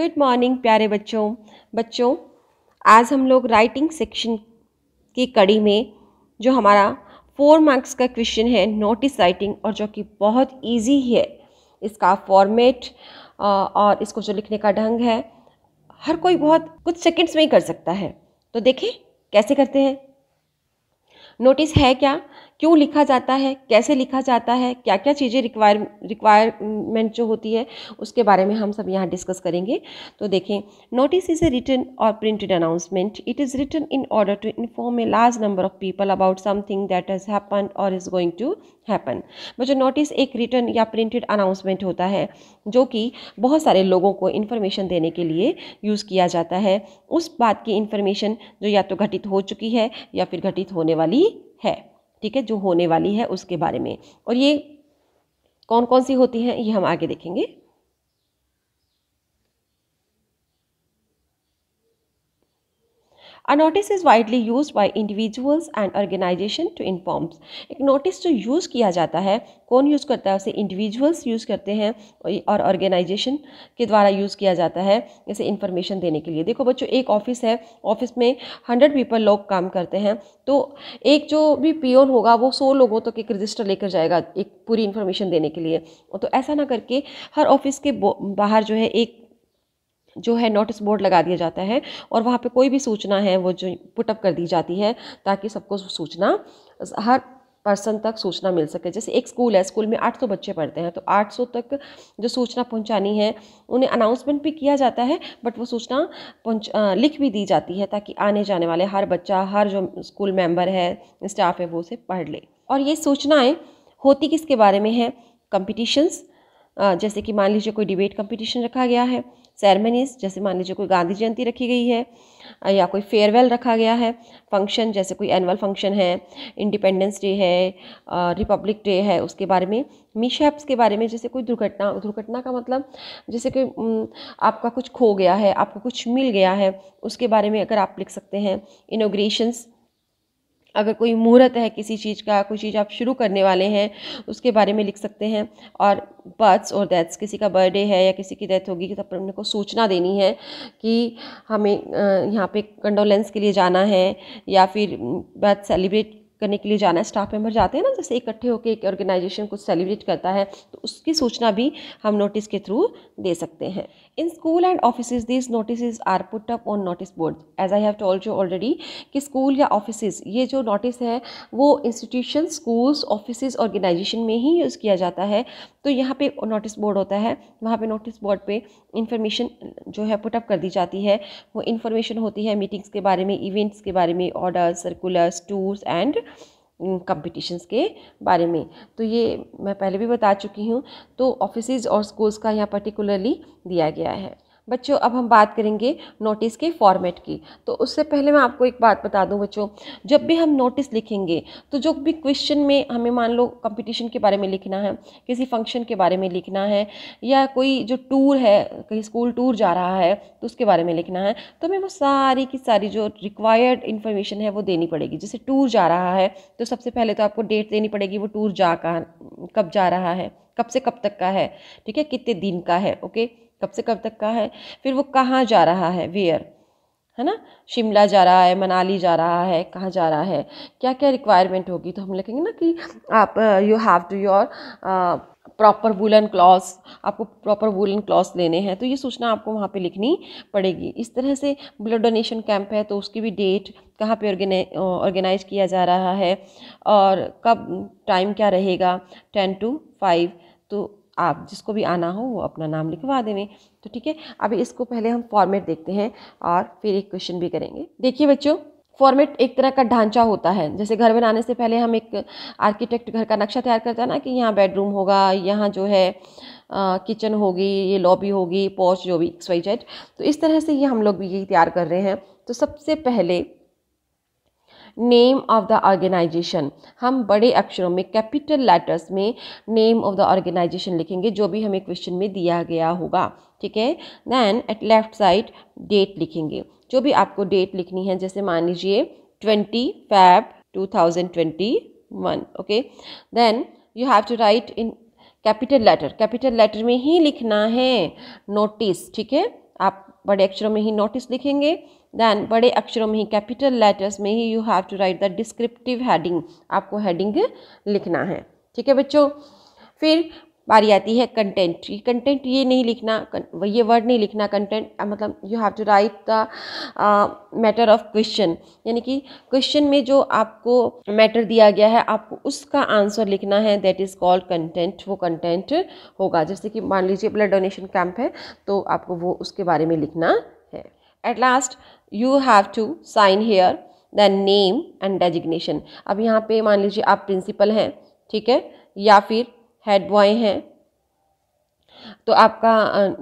Good morning प्यारे बच्चों बच्चों आज हम लोग राइटिंग सेक्शन की कड़ी में जो हमारा फोर मार्क्स का क्वेश्चन है नोटिस राइटिंग और जो कि बहुत इजी है इसका फॉर्मेट और इसको जो लिखने का ढंग है हर कोई बहुत कुछ सेकंड्स में ही कर सकता है तो देखें कैसे करते हैं नोटिस है क्या क्यों लिखा जाता है कैसे लिखा जाता है क्या क्या चीज़ें रिक्वायर रिक्वायरमेंट जो होती है उसके बारे में हम सब यहाँ डिस्कस करेंगे तो देखें notice is a written or printed announcement it is written in order to inform a large number of people about something that has happen or is going to happen जो नोटिस एक written या printed announcement होता है जो कि बहुत सारे लोगों को इन्फॉर्मेशन देने के लिए यूज़ किया जाता है उस बात की इन्फॉर्मेशन जो या तो घटित हो चुकी है या फिर घटित होने वाली है ठीक है जो होने वाली है उसके बारे में और ये कौन कौन सी होती हैं ये हम आगे देखेंगे A notice is widely used by individuals and organization to inform. एक notice जो use किया जाता है कौन यूज़ करता है उसे individuals use करते हैं और organization के द्वारा use किया जाता है जैसे information देने के लिए देखो बच्चों एक ऑफिस है ऑफिस में हंड्रेड पीपल लोग काम करते हैं तो एक जो भी पीओन होगा वो सौ लोगों तक तो एक रजिस्टर लेकर जाएगा एक पूरी इन्फॉर्मेशन देने के लिए तो ऐसा ना करके हर ऑफिस के बाहर जो है एक जो है नोटिस बोर्ड लगा दिया जाता है और वहाँ पे कोई भी सूचना है वो जो पुटअप कर दी जाती है ताकि सबको सूचना हर पर्सन तक सूचना मिल सके जैसे एक स्कूल है स्कूल में 800 बच्चे पढ़ते हैं तो 800 तक जो सूचना पहुंचानी है उन्हें अनाउंसमेंट भी किया जाता है बट वो सूचना पहुँच लिख भी दी जाती है ताकि आने जाने वाले हर बच्चा हर जो स्कूल मेंबर है स्टाफ है वो उसे पढ़ ले और ये सूचनाएँ होती किसके बारे में है कम्पिटिशन्स जैसे कि मान लीजिए कोई डिबेट कंपटीशन रखा गया है सेरेमनीज जैसे मान लीजिए कोई गांधी जयंती रखी गई है या कोई फेयरवेल रखा गया है फंक्शन जैसे कोई एनुअल फंक्शन है इंडिपेंडेंस डे है रिपब्लिक डे है उसके बारे में मिशैप्स के बारे में जैसे कोई दुर्घटना दुर्घटना का मतलब जैसे कि आपका कुछ खो गया है आपको कुछ मिल गया है उसके बारे में अगर आप लिख सकते हैं इनोग्रेशंस अगर कोई मुहूर्त है किसी चीज़ का कोई चीज़ आप शुरू करने वाले हैं उसके बारे में लिख सकते हैं और बर्थ्स और डेथ्स किसी का बर्थडे है या किसी की डेथ होगी तो अपने को सूचना देनी है कि हमें यहाँ पे कंडोलेंस के लिए जाना है या फिर बर्थ सेलिब्रेट करने के लिए जाना है स्टाफ मेंबर जाते हैं ना जैसे इकट्ठे होकर एक ऑर्गेनाइजेशन कुछ सेलिब्रेट करता है तो उसकी सूचना भी हम नोटिस के थ्रू दे सकते हैं in school and office this notice are put up on notice board as I have told you already कि स्कूल या ऑफिस ये जो नोटिस है वो इंस्टीट्यूशन स्कूल्स ऑफिस ऑर्गेनाइजेशन में ही यूज़ किया जाता है तो यहाँ पे नोटिस बोर्ड होता है वहाँ पे नोटिस बोर्ड पे इंफॉर्मेशन जो है पुट अप कर दी जाती है वो इंफॉर्मेशन होती है मीटिंग्स के बारे में इवेंट्स के बारे में order circulars tours and competitions के बारे में तो ये मैं पहले भी बता चुकी हूँ तो ऑफिसज़ और स्कूल्स का यहाँ पर्टिकुलरली दिया गया है बच्चों अब हम बात करेंगे नोटिस के फॉर्मेट की तो उससे पहले मैं आपको एक बात बता दूं बच्चों जब भी हम नोटिस लिखेंगे तो जो भी क्वेश्चन में हमें मान लो कंपटीशन के बारे में लिखना है किसी फंक्शन के बारे में लिखना है या कोई जो टूर है कहीं स्कूल टूर जा रहा है तो उसके बारे में लिखना है तो हमें वो सारी की सारी जो रिक्वायर्ड इन्फॉर्मेशन है वो देनी पड़ेगी जैसे टूर जा रहा है तो सबसे पहले तो आपको डेट देनी पड़ेगी वो टूर जा कब जा रहा है कब से कब तक का है ठीक है कितने दिन का है ओके कब से कब तक का है फिर वो कहाँ जा रहा है वेयर है ना शिमला जा रहा है मनाली जा रहा है कहाँ जा रहा है क्या क्या रिक्वायरमेंट होगी तो हम लिखेंगे ना कि आप you have to your proper woollen clothes आपको प्रॉपर वुलन क्लॉथ्स लेने हैं तो ये सूचना आपको वहाँ पे लिखनी पड़ेगी इस तरह से ब्लड डोनेशन कैंप है तो उसकी भी डेट कहाँ पे ऑर्गेनाइज uh, किया जा रहा है और कब टाइम क्या रहेगा टेन टू फाइव तो आप जिसको भी आना हो वो अपना नाम लिखवा देवें तो ठीक है अभी इसको पहले हम फॉर्मेट देखते हैं और फिर एक क्वेश्चन भी करेंगे देखिए बच्चों फॉर्मेट एक तरह का ढांचा होता है जैसे घर बनाने से पहले हम एक आर्किटेक्ट घर का नक्शा तैयार करता है ना कि यहाँ बेडरूम होगा यहाँ जो है किचन होगी ये लॉबी होगी पोर्च जो भी एक्स वाई जेड तो इस तरह से ये हम लोग भी यही तैयार कर रहे हैं तो सबसे पहले नेम ऑफ़ द ऑर्गेनाइजेशन हम बड़े अक्षरों में कैपिटल लेटर्स में नेम ऑफ़ द ऑर्गेनाइजेशन लिखेंगे जो भी हमें क्वेश्चन में दिया गया होगा ठीक है then at left side date लिखेंगे जो भी आपको डेट लिखनी है जैसे मान लीजिए twenty Feb two thousand twenty one okay then you have to write in capital letter capital letter में ही लिखना है नोटिस ठीक है आप बड़े अक्षरों में ही नोटिस लिखेंगे दैन बड़े अक्षरों में ही कैपिटल लेटर्स में ही you have to write the descriptive heading आपको हैडिंग लिखना है ठीक है बच्चों फिर बारी आती है कंटेंट ये कंटेंट ये नहीं लिखना ये वर्ड नहीं लिखना कंटेंट मतलब you have to write the matter of question यानी कि क्वेश्चन में जो आपको मैटर दिया गया है आपको उसका आंसर लिखना है दैट इज़ कॉल्ड कंटेंट वो कंटेंट होगा जैसे कि मान लीजिए ब्लड डोनेशन कैंप है तो आपको वो उसके बारे में लिखना है at last you have to sign here the name and designation अब यहाँ पे मान लीजिए आप प्रिंसिपल हैं ठीक है या फिर हेड बॉय हैं तो आपका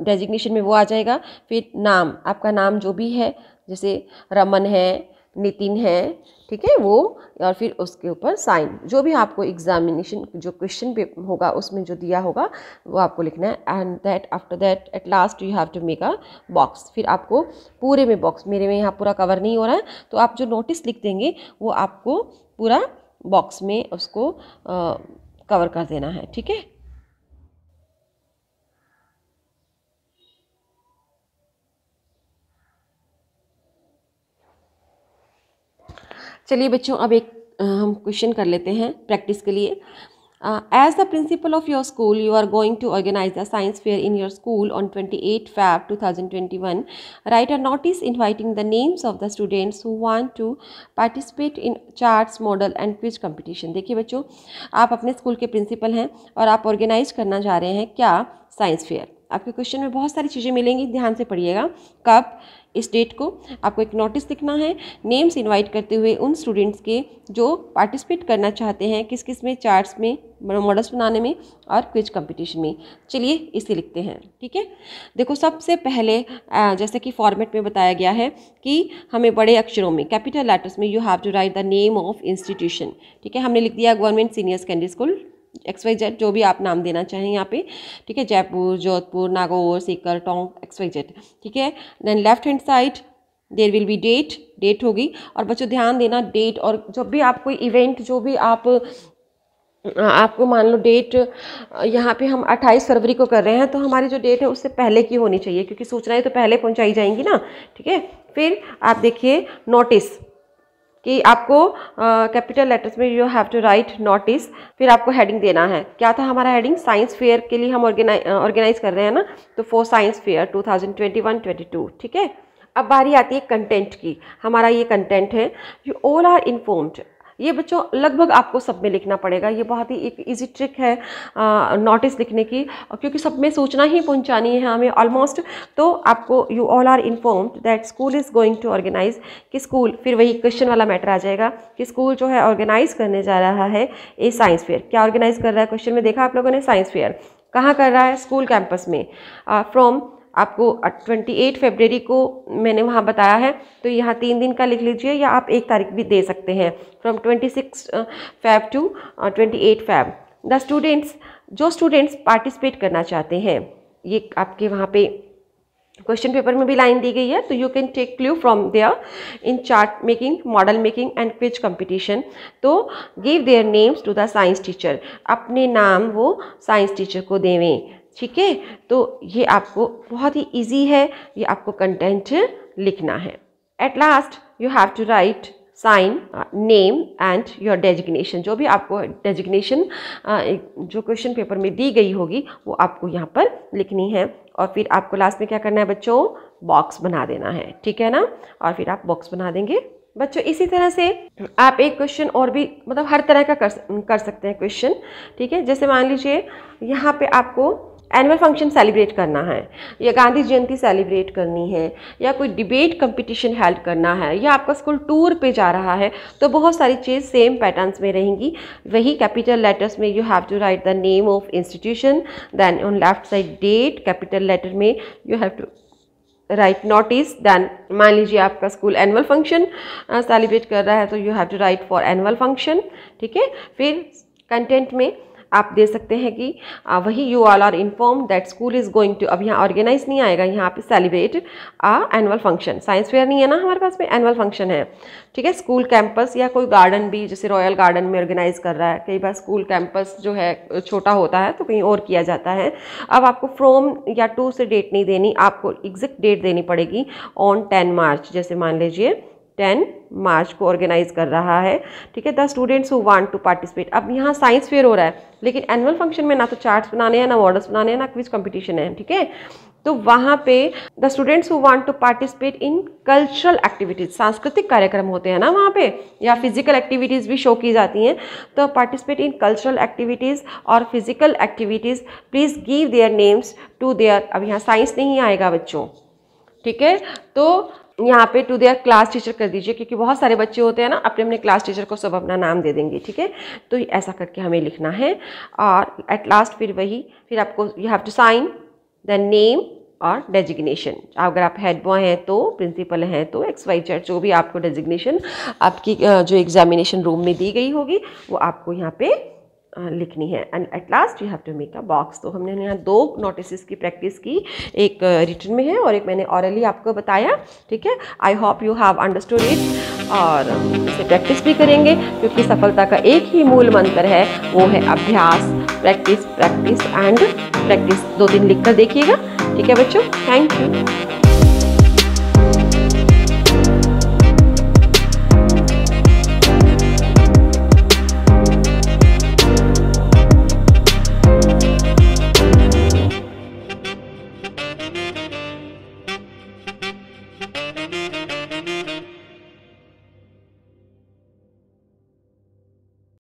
डेजिग्नेशन में वो आ जाएगा फिर नाम आपका नाम जो भी है जैसे रमन है नितिन है ठीक है वो और फिर उसके ऊपर साइन जो भी आपको एग्जामिनेशन जो क्वेश्चन होगा उसमें जो दिया होगा वो आपको लिखना है and that after that at last you have to make a box फिर आपको पूरे में बॉक्स मेरे में यहाँ पूरा कवर नहीं हो रहा है तो आप जो नोटिस लिख देंगे वो आपको पूरा बॉक्स में उसको आ, कवर कर देना है ठीक है चलिए बच्चों अब एक हम क्वेश्चन कर लेते हैं प्रैक्टिस के लिए Uh, as the principal of your school, you are going to organize the science fair in your school on 28 Feb 2021. Write a notice inviting the names of the students who want to participate in charts, model and quiz competition. देखिए bachcho aap apne school ke principal hain aur aap organize karna ja rahe hain kya science fair आपके question में बहुत सारी चीज़ें मिलेंगी ध्यान से पढ़िएगा कब इस डेट को आपको एक नोटिस लिखना है नेम्स इनवाइट करते हुए उन स्टूडेंट्स के जो पार्टिसिपेट करना चाहते हैं किस किस में चार्ट्स में मॉडल्स बनाने में और क्विज कंपटीशन में चलिए इसे लिखते हैं ठीक है देखो सबसे पहले जैसे कि फॉर्मेट में बताया गया है कि हमें बड़े अक्षरों में कैपिटल लेटर्स में you have to write the name of institution ठीक है हमने लिख दिया government senior secondary school X Y Z जो भी आप नाम देना चाहें यहाँ पे ठीक है Jaipur Jodhpur Nagaur Sikar Tonk X Y Z ठीक है then left hand side there will be date date होगी और बच्चों ध्यान देना डेट और जब भी आप कोई इवेंट जो भी आप आपको मान लो डेट यहाँ पे हम 28 फरवरी को कर रहे हैं तो हमारी जो डेट है उससे पहले की होनी चाहिए क्योंकि सूचनाएं तो पहले पहुँचाई जाएंगी ना ठीक है फिर आप देखिए नोटिस कि आपको कैपिटल लेटर्स में you have to write notice फिर आपको हेडिंग देना है क्या था हमारा हेडिंग साइंस फेयर के लिए हम ऑर्गेनाइज कर रहे हैं ना तो फॉर साइंस फेयर 2021 22 ठीक है अब बारी आती है कंटेंट की हमारा ये कंटेंट है यू ऑल आर इन्फॉर्म्ड ये बच्चों लगभग आपको सब में लिखना पड़ेगा ये बहुत ही एक ईजी ट्रिक है नोटिस लिखने की क्योंकि सब में सूचना ही पहुँचानी है हमें ऑलमोस्ट तो आपको you all are informed that school is going to organise कि स्कूल फिर वही क्वेश्चन वाला मैटर आ जाएगा कि स्कूल जो है ऑर्गेनाइज करने जा रहा है ए साइंस फेयर क्या ऑर्गेनाइज कर रहा है क्वेश्चन में देखा आप लोगों ने साइंस फेयर कहाँ कर रहा है स्कूल कैंपस में फ्रॉम uh, आपको ट्वेंटी एट फेबररी को मैंने वहाँ बताया है तो यहाँ तीन दिन का लिख लीजिए या आप एक तारीख भी दे सकते हैं from twenty six Feb to twenty eight Feb the students जो स्टूडेंट्स पार्टिसिपेट करना चाहते हैं ये आपके वहाँ पे क्वेश्चन पेपर में भी लाइन दी गई है तो you can take clue from there in chart making model making and quiz competition तो give their names to the science teacher अपने नाम वो साइंस टीचर को देवें ठीक है तो ये आपको बहुत ही इजी है ये आपको कंटेंट लिखना है at last you have to write sign name and your designation जो भी आपको डेजिग्नेशन uh, जो क्वेश्चन पेपर में दी गई होगी वो आपको यहाँ पर लिखनी है और फिर आपको लास्ट में क्या करना है बच्चों बॉक्स बना देना है ठीक है ना और फिर आप बॉक्स बना देंगे बच्चों इसी तरह से आप एक क्वेश्चन और भी मतलब हर तरह का कर कर सकते हैं क्वेश्चन ठीक है जैसे मान लीजिए यहाँ पे आपको एनुअल फंक्शन सेलिब्रेट करना है या गांधी जयंती सेलिब्रेट करनी है या कोई डिबेट कंपटीशन हेल्ड करना है या आपका स्कूल टूर पे जा रहा है तो बहुत सारी चीज़ सेम पैटर्न्स में रहेंगी वही कैपिटल लेटर्स में you have to write the name of institution then on left side date capital letter में you have to write notice then मान लीजिए आपका स्कूल एनुअल फंक्शन सेलिब्रेट कर रहा है तो you have to write for annual function ठीक है फिर कंटेंट में आप दे सकते हैं कि वही you all are inform that school is going to अब यहाँ ऑर्गेनाइज नहीं आएगा यहाँ पे celebrate a annual function science fair नहीं है ना हमारे पास में एनुअल फंक्शन है ठीक है स्कूल कैंपस या कोई गार्डन भी जैसे रॉयल गार्डन में ऑर्गेनाइज़ कर रहा है कई बार स्कूल कैंपस जो है छोटा होता है तो कहीं और किया जाता है अब आपको फ्रॉम या टू से डेट नहीं देनी आपको एग्जैक्ट डेट देनी पड़ेगी ऑन टेन मार्च जैसे मान लीजिए टेन मार्च को ऑर्गेनाइज कर रहा है ठीक है the students who want to participate अब यहाँ साइंस फेयर हो रहा है लेकिन एनुअल फंक्शन में ना तो चार्ट्स बनाने हैं ना मॉडल्स बनाने हैं ना क्विज कंपटीशन है ठीक है तो वहाँ पे the students who want to participate in cultural activities सांस्कृतिक कार्यक्रम होते हैं ना वहाँ पे या फिजिकल एक्टिविटीज़ भी शो की जाती हैं तो पार्टिसिपेट इन कल्चरल एक्टिविटीज़ और physical activities please give their names to there अब यहाँ साइंस नहीं आएगा बच्चों ठीक है तो यहाँ पे टू देयर क्लास टीचर कर दीजिए क्योंकि बहुत सारे बच्चे होते हैं ना अपने अपने क्लास टीचर को सब अपना नाम दे देंगे ठीक है तो ऐसा करके हमें लिखना है और एट लास्ट फिर वही फिर आपको you have to sign the name और डेजिग्नेशन अगर आप हेड बॉय हैं तो प्रिंसिपल हैं तो एक्स वाई जेड जो भी आपको डेजिग्नेशन आपकी जो एग्जामिनेशन रूम में दी गई होगी वो आपको यहाँ पे लिखनी है and at last you have to make a box तो हमने यहाँ दो नोटिस की प्रैक्टिस की एक रिटर्न में है और एक मैंने ऑरली आपको बताया ठीक है I hope you have understood it और इसे प्रैक्टिस भी करेंगे क्योंकि सफलता का एक ही मूल मंत्र है वो है अभ्यास प्रैक्टिस प्रैक्टिस एंड प्रैक्टिस दो दिन लिख कर देखिएगा ठीक है बच्चों थैंक यू